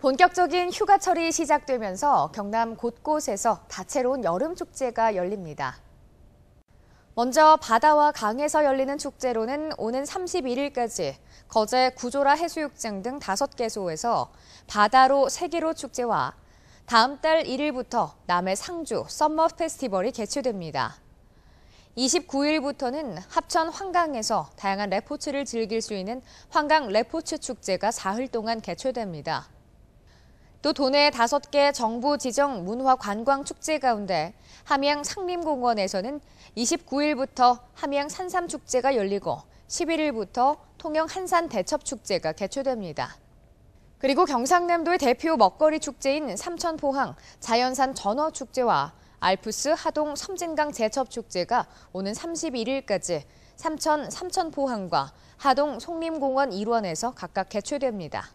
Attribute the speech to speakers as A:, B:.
A: 본격적인 휴가철이 시작되면서 경남 곳곳에서 다채로운 여름 축제가 열립니다. 먼저 바다와 강에서 열리는 축제로는 오는 31일까지 거제 구조라 해수욕장 등 다섯 개소에서 바다로 세계로 축제와 다음 달 1일부터 남해 상주 썸머 페스티벌이 개최됩니다. 29일부터는 합천 환강에서 다양한 레포츠를 즐길 수 있는 환강 레포츠 축제가 사흘 동안 개최됩니다. 또 도내 다섯 개 정부 지정 문화 관광 축제 가운데 함양 상림공원에서는 29일부터 함양 산삼축제가 열리고 11일부터 통영 한산 대첩축제가 개최됩니다. 그리고 경상남도의 대표 먹거리 축제인 삼천포항 자연산 전어축제와 알프스 하동 섬진강 제첩축제가 오는 31일까지 삼천 삼천포항과 하동 송림공원 일원에서 각각 개최됩니다.